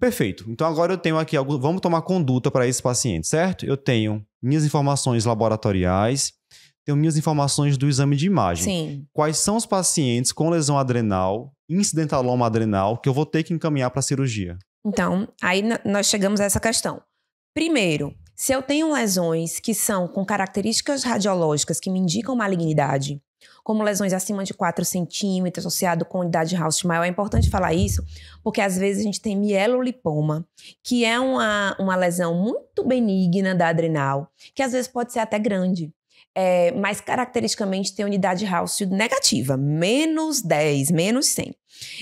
Perfeito. Então agora eu tenho aqui vamos tomar conduta para esse paciente, certo? Eu tenho minhas informações laboratoriais, tenho minhas informações do exame de imagem. Sim. Quais são os pacientes com lesão adrenal, incidentaloma adrenal que eu vou ter que encaminhar para a cirurgia? Então, aí nós chegamos a essa questão. Primeiro, se eu tenho lesões que são com características radiológicas que me indicam malignidade, como lesões acima de 4 centímetros, associado com idade maior. É importante falar isso, porque às vezes a gente tem mielolipoma, que é uma, uma lesão muito benigna da adrenal, que às vezes pode ser até grande. É, mas caracteristicamente tem unidade Haussmann negativa, menos 10, menos 100.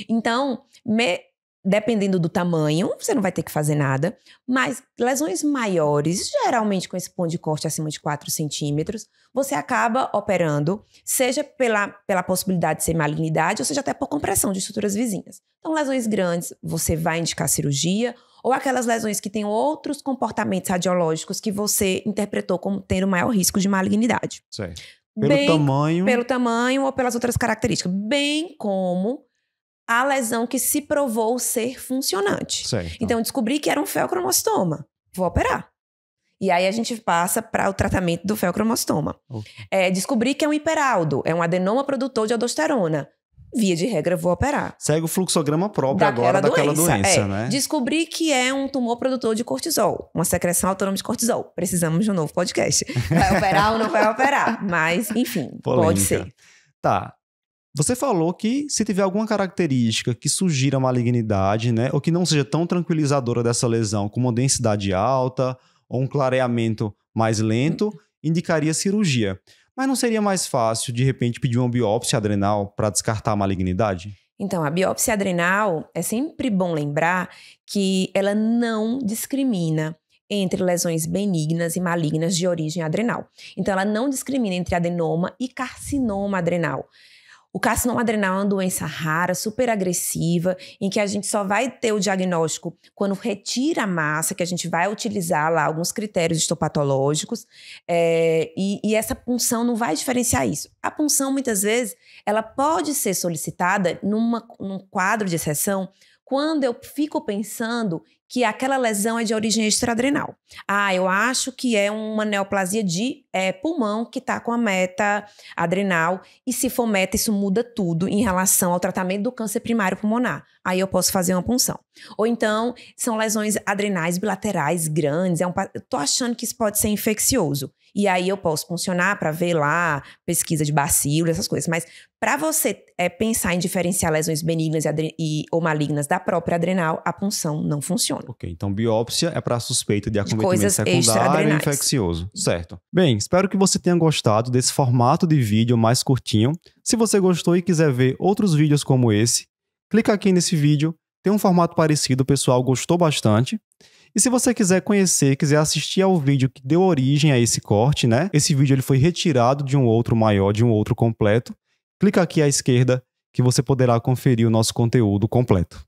Então, me, dependendo do tamanho, você não vai ter que fazer nada. Mas lesões maiores, geralmente com esse ponto de corte acima de 4 centímetros, você acaba operando, seja pela, pela possibilidade de ser malignidade, ou seja, até por compressão de estruturas vizinhas. Então, lesões grandes, você vai indicar cirurgia, ou aquelas lesões que têm outros comportamentos radiológicos que você interpretou como tendo maior risco de malignidade. Pelo Bem, tamanho. Pelo tamanho ou pelas outras características. Bem como a lesão que se provou ser funcionante. Certo. Então, descobri que era um feocromostoma. Vou operar. E aí a gente passa para o tratamento do feocromostoma. É, descobri que é um hiperaldo, é um adenoma produtor de aldosterona. Via de regra, vou operar. Segue o fluxograma próprio daquela agora daquela doença, é. doença é. né? Descobri que é um tumor produtor de cortisol, uma secreção autônoma de cortisol. Precisamos de um novo podcast. Vai operar ou não vai operar? Mas, enfim, Polêmica. pode ser. Tá. Você falou que se tiver alguma característica que sugira malignidade, né, ou que não seja tão tranquilizadora dessa lesão, como uma densidade alta ou um clareamento mais lento, indicaria cirurgia. Mas não seria mais fácil, de repente, pedir uma biópsia adrenal para descartar a malignidade? Então, a biópsia adrenal é sempre bom lembrar que ela não discrimina entre lesões benignas e malignas de origem adrenal. Então, ela não discrimina entre adenoma e carcinoma adrenal. O carcinoma adrenal é uma doença rara, super agressiva, em que a gente só vai ter o diagnóstico quando retira a massa, que a gente vai utilizar lá alguns critérios histopatológicos, é, eh, e, e essa punção não vai diferenciar isso. A punção, muitas vezes, ela pode ser solicitada numa, num quadro de exceção quando eu fico pensando que aquela lesão é de origem extraadrenal. Ah, eu acho que é uma neoplasia de é, pulmão que está com a meta adrenal, e se for meta, isso muda tudo em relação ao tratamento do câncer primário pulmonar. Aí eu posso fazer uma punção. Ou então, são lesões adrenais bilaterais grandes, é um, tô achando que isso pode ser infeccioso. E aí eu posso funcionar para ver lá pesquisa de bacilo, essas coisas. Mas para você é, pensar em diferenciar lesões benignas e, e, ou malignas da própria adrenal, a punção não funciona. Ok, então biópsia é para suspeita de acometimento de secundário e infeccioso. Certo. Bem, espero que você tenha gostado desse formato de vídeo mais curtinho. Se você gostou e quiser ver outros vídeos como esse, clica aqui nesse vídeo, tem um formato parecido, o pessoal gostou bastante. E se você quiser conhecer, quiser assistir ao vídeo que deu origem a esse corte, né? Esse vídeo ele foi retirado de um outro maior, de um outro completo. Clica aqui à esquerda que você poderá conferir o nosso conteúdo completo.